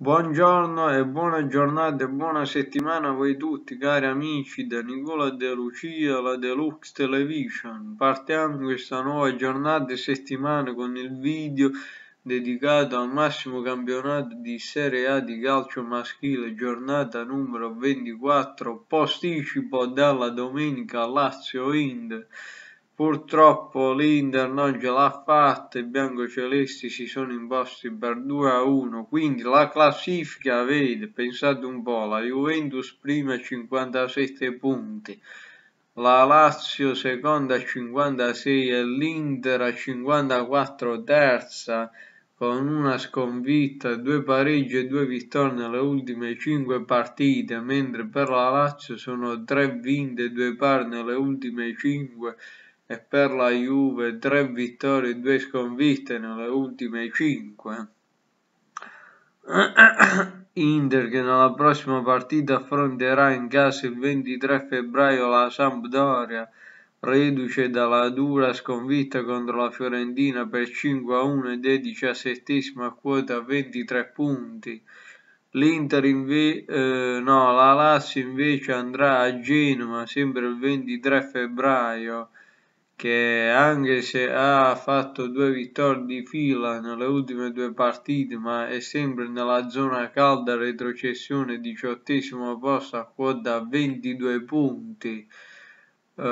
Buongiorno e buona giornata e buona settimana a voi tutti cari amici da Nicola De Lucia, la Deluxe Television. Partiamo questa nuova giornata e settimana con il video dedicato al massimo campionato di Serie A di calcio maschile, giornata numero 24, posticipo dalla domenica Lazio Ind. Purtroppo l'Inter non ce l'ha fatta, i biancocelesti si sono imposti per 2 a 1, quindi la classifica vede, pensate un po', la Juventus prima a 57 punti, la Lazio seconda a 56 e l'Inter a 54 terza con una sconfitta, due pareggi e due vittorie nelle ultime 5 partite, mentre per la Lazio sono 3 vinte e 2 pari nelle ultime 5 partite e per la Juve 3 vittorie e 2 sconfitte nelle ultime 5. Inter che nella prossima partita affronterà in casa il 23 febbraio la Sampdoria, reduce dalla dura sconfitta contro la Fiorentina per 5 a 1 ed è diciassettesima a quota 23 punti. L'Inter invece, eh, no, la Lazio invece andrà a Genova sempre il 23 febbraio che anche se ha fatto due vittorie di fila nelle ultime due partite, ma è sempre nella zona calda retrocessione, diciottesimo posto a quota 22 punti. Uh,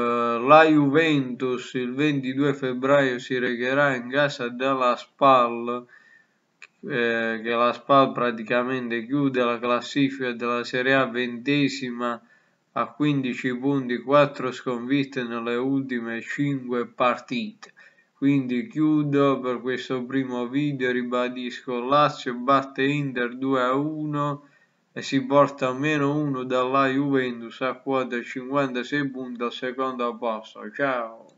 la Juventus il 22 febbraio si recherà in casa della Spal, eh, che la Spal praticamente chiude la classifica della Serie A ventesima a quindici punti, 4 sconfitte nelle ultime 5 partite. Quindi chiudo per questo primo video, ribadisco Lazio batte Inter 2-1 a e si porta meno 1 dalla Juventus a quota 56 punti al secondo posto. Ciao!